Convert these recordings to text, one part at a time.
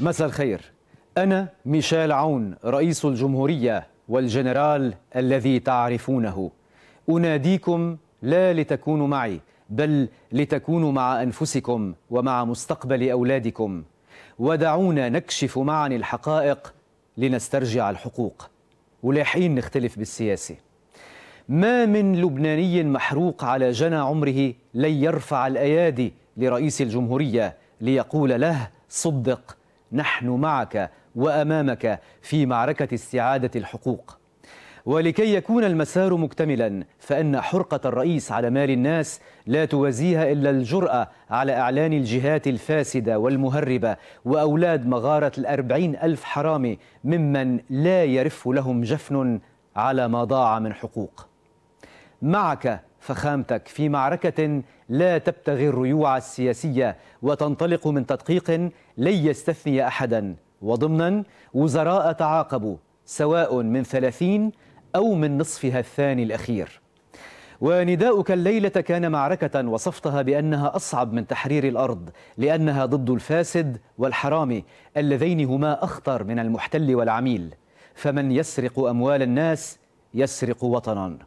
مساء الخير أنا ميشيل عون رئيس الجمهورية والجنرال الذي تعرفونه أناديكم لا لتكونوا معي بل لتكونوا مع أنفسكم ومع مستقبل أولادكم ودعونا نكشف معا الحقائق لنسترجع الحقوق ولحين نختلف بالسياسة ما من لبناني محروق على جنى عمره لن يرفع الأيادي لرئيس الجمهورية ليقول له صدق نحن معك وامامك في معركه استعاده الحقوق ولكي يكون المسار مكتملا فان حرقه الرئيس على مال الناس لا توازيها الا الجراه على اعلان الجهات الفاسده والمهربه واولاد مغاره الاربعين الف حرامي ممن لا يرف لهم جفن على ما ضاع من حقوق معك فخامتك في معركة لا تبتغي الريوع السياسية وتنطلق من تدقيق لن يستثني أحدا وضمنا وزراء تعاقبوا سواء من ثلاثين أو من نصفها الثاني الأخير ونداؤك الليلة كان معركة وصفتها بأنها أصعب من تحرير الأرض لأنها ضد الفاسد والحرامي اللذين هما أخطر من المحتل والعميل فمن يسرق أموال الناس يسرق وطناً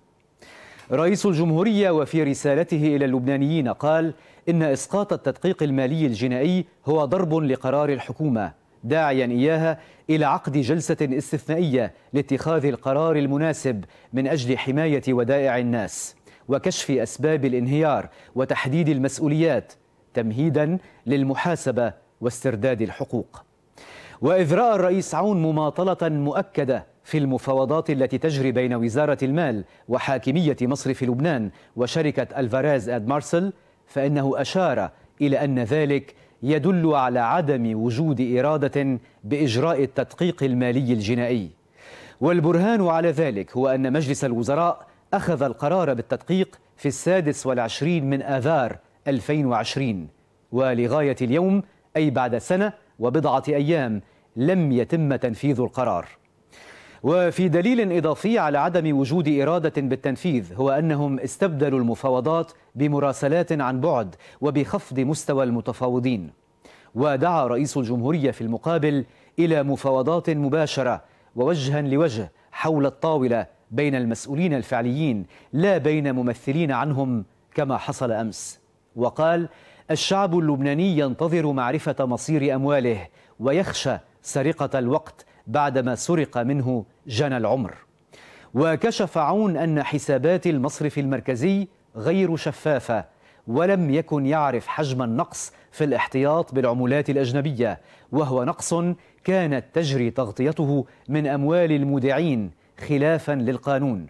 رئيس الجمهورية وفي رسالته إلى اللبنانيين قال إن إسقاط التدقيق المالي الجنائي هو ضرب لقرار الحكومة داعيا إياها إلى عقد جلسة استثنائية لاتخاذ القرار المناسب من أجل حماية ودائع الناس وكشف أسباب الانهيار وتحديد المسؤوليات تمهيدا للمحاسبة واسترداد الحقوق وإذ رأى الرئيس عون مماطلة مؤكدة في المفاوضات التي تجري بين وزارة المال وحاكمية مصرف لبنان وشركة الفاريز أد مارسل فإنه أشار إلى أن ذلك يدل على عدم وجود إرادة بإجراء التدقيق المالي الجنائي والبرهان على ذلك هو أن مجلس الوزراء أخذ القرار بالتدقيق في السادس والعشرين من آذار 2020 ولغاية اليوم أي بعد سنة وبضعة أيام لم يتم تنفيذ القرار وفي دليل إضافي على عدم وجود إرادة بالتنفيذ هو أنهم استبدلوا المفاوضات بمراسلات عن بعد وبخفض مستوى المتفاوضين ودعا رئيس الجمهورية في المقابل إلى مفاوضات مباشرة ووجها لوجه حول الطاولة بين المسؤولين الفعليين لا بين ممثلين عنهم كما حصل أمس وقال الشعب اللبناني ينتظر معرفة مصير أمواله ويخشى سرقة الوقت بعدما سرق منه جنى العمر وكشف عون أن حسابات المصرف المركزي غير شفافة ولم يكن يعرف حجم النقص في الاحتياط بالعملات الأجنبية وهو نقص كانت تجري تغطيته من أموال المودعين خلافا للقانون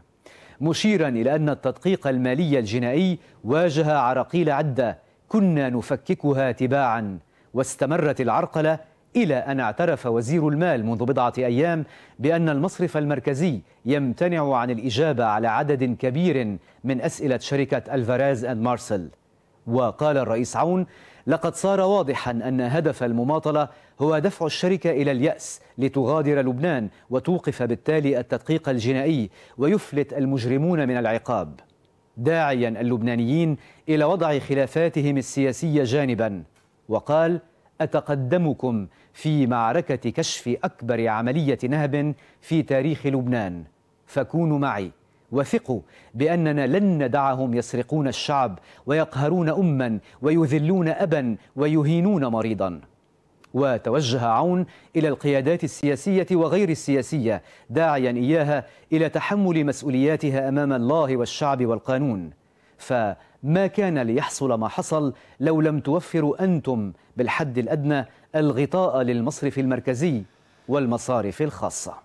مشيرا إلى أن التدقيق المالي الجنائي واجه عراقيل عدة كنا نفككها تباعا واستمرت العرقلة إلى أن اعترف وزير المال منذ بضعة أيام بأن المصرف المركزي يمتنع عن الإجابة على عدد كبير من أسئلة شركة ألفاريز أند مارسل وقال الرئيس عون لقد صار واضحا أن هدف المماطلة هو دفع الشركة إلى اليأس لتغادر لبنان وتوقف بالتالي التدقيق الجنائي ويفلت المجرمون من العقاب داعيا اللبنانيين إلى وضع خلافاتهم السياسية جانبا وقال أتقدمكم في معركة كشف أكبر عملية نهب في تاريخ لبنان فكونوا معي وثقوا بأننا لن ندعهم يسرقون الشعب ويقهرون أما ويذلون أبا ويهينون مريضا وتوجه عون إلى القيادات السياسية وغير السياسية داعيا إياها إلى تحمل مسؤولياتها أمام الله والشعب والقانون ف ما كان ليحصل ما حصل لو لم توفروا أنتم بالحد الأدنى الغطاء للمصرف المركزي والمصارف الخاصه